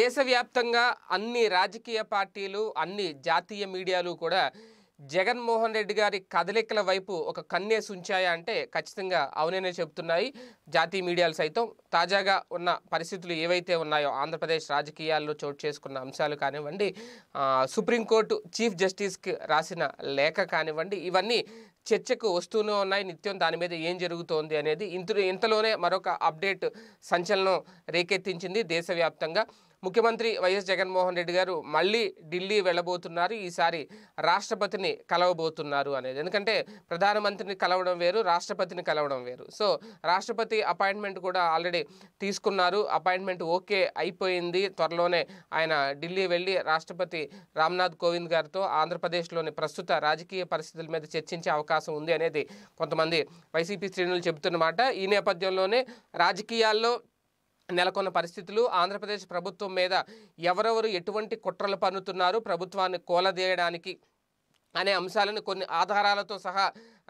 దేశవ్యాప్తంగా అన్ని రాజకీయ పార్టీలు అన్ని జాతీయ మీడియాలు కూడా జగన్మోహన్ రెడ్డి గారి కదలికల వైపు ఒక కన్నే ఉంచాయా అంటే ఖచ్చితంగా అవుననే చెబుతున్నాయి జాతీయ మీడియాలు సైతం తాజాగా ఉన్న పరిస్థితులు ఏవైతే ఉన్నాయో ఆంధ్రప్రదేశ్ రాజకీయాల్లో చోటు చేసుకున్న అంశాలు కానివ్వండి సుప్రీంకోర్టు చీఫ్ జస్టిస్కి రాసిన లేఖ కానివ్వండి ఇవన్నీ చర్చకు వస్తూనే ఉన్నాయి నిత్యం దాని మీద ఏం జరుగుతోంది అనేది ఇంత ఇంతలోనే మరొక అప్డేట్ సంచలనం రేకెత్తించింది దేశవ్యాప్తంగా ముఖ్యమంత్రి వైఎస్ జగన్మోహన్ రెడ్డి గారు మళ్ళీ ఢిల్లీ వెళ్ళబోతున్నారు ఈసారి రాష్ట్రపతిని కలవబోతున్నారు అనేది ఎందుకంటే ప్రధానమంత్రిని కలవడం వేరు రాష్ట్రపతిని కలవడం వేరు సో రాష్ట్రపతి అపాయింట్మెంట్ కూడా ఆల్రెడీ తీసుకున్నారు అపాయింట్మెంట్ ఓకే అయిపోయింది త్వరలోనే ఆయన ఢిల్లీ వెళ్ళి రాష్ట్రపతి రామ్నాథ్ కోవింద్ గారితో ఆంధ్రప్రదేశ్లోని ప్రస్తుత రాజకీయ పరిస్థితుల మీద చర్చించే అవకాశం ఉంది అనేది కొంతమంది వైసీపీ శ్రేణులు చెబుతున్నమాట ఈ నేపథ్యంలోనే రాజకీయాల్లో నెలకొన్న పరిస్థితులు ఆంధ్రప్రదేశ్ ప్రభుత్వం మీద ఎవరెవరు ఎటువంటి కుట్రలు పన్నుతున్నారు ప్రభుత్వాన్ని కోలదీయడానికి అనే అంశాలను కొన్ని ఆధారాలతో సహా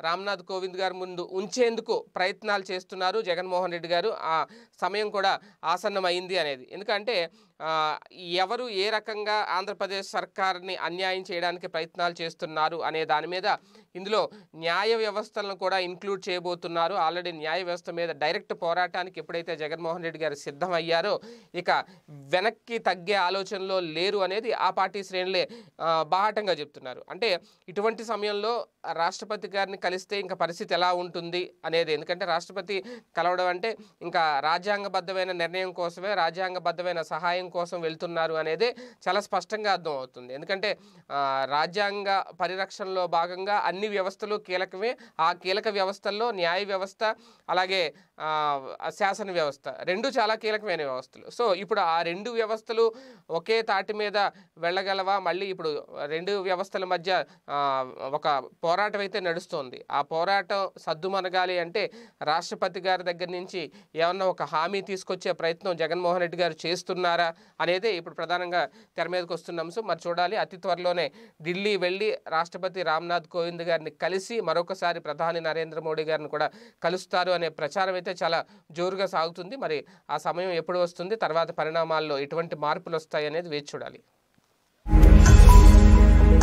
రామ్నాథ్ కోవింద్ గారి ముందు ఉంచేందుకు ప్రయత్నాలు చేస్తున్నారు జగన్మోహన్ రెడ్డి గారు ఆ సమయం కూడా ఆసన్నమైంది అనేది ఎందుకంటే ఎవరు ఏ రకంగా ఆంధ్రప్రదేశ్ సర్కార్ని అన్యాయం చేయడానికి ప్రయత్నాలు చేస్తున్నారు అనే దాని మీద ఇందులో న్యాయ వ్యవస్థలను కూడా ఇంక్లూడ్ చేయబోతున్నారు ఆల్రెడీ న్యాయ వ్యవస్థ మీద డైరెక్ట్ పోరాటానికి ఎప్పుడైతే జగన్మోహన్ రెడ్డి గారు సిద్ధమయ్యారో ఇక వెనక్కి తగ్గే ఆలోచనలో లేరు అనేది ఆ పార్టీ శ్రేణులే బాహాటంగా చెప్తున్నారు అంటే ఇటువంటి సమయంలో రాష్ట్రపతి గారిని కలిస్తే ఇంకా పరిస్థితి ఎలా ఉంటుంది అనేది ఎందుకంటే రాష్ట్రపతి కలవడం అంటే ఇంకా రాజ్యాంగబద్ధమైన నిర్ణయం కోసమే రాజ్యాంగబద్ధమైన సహాయం కోసం వెళ్తున్నారు అనేది చాలా స్పష్టంగా అర్థం అవుతుంది ఎందుకంటే రాజ్యాంగ పరిరక్షణలో భాగంగా అన్ని వ్యవస్థలు కీలకమే ఆ కీలక వ్యవస్థల్లో న్యాయ వ్యవస్థ అలాగే శాసన వ్యవస్థ రెండు చాలా కీలకమైన వ్యవస్థలు సో ఇప్పుడు ఆ రెండు వ్యవస్థలు ఒకే తాటి మీద వెళ్ళగలవా మళ్ళీ ఇప్పుడు రెండు వ్యవస్థల మధ్య ఒక పోరాటం అయితే నడుస్తుంది ఉంది ఆ పోరాటం సద్దుమనగాలి అంటే రాష్ట్రపతి గారి దగ్గర నుంచి ఏమన్నా ఒక హామీ తీసుకొచ్చే ప్రయత్నం జగన్మోహన్ రెడ్డి గారు చేస్తున్నారా అనేది ఇప్పుడు ప్రధానంగా తెర మీదకి వస్తున్నాం సో మరి చూడాలి అతి త్వరలోనే ఢిల్లీ వెళ్ళి రాష్ట్రపతి రామ్నాథ్ కోవింద్ గారిని కలిసి మరొకసారి ప్రధాని నరేంద్ర మోడీ గారిని కూడా కలుస్తారు అనే ప్రచారం అయితే చాలా జోరుగా సాగుతుంది మరి ఆ సమయం ఎప్పుడు వస్తుంది తర్వాత పరిణామాల్లో ఎటువంటి మార్పులు వస్తాయి అనేది వేచి చూడాలి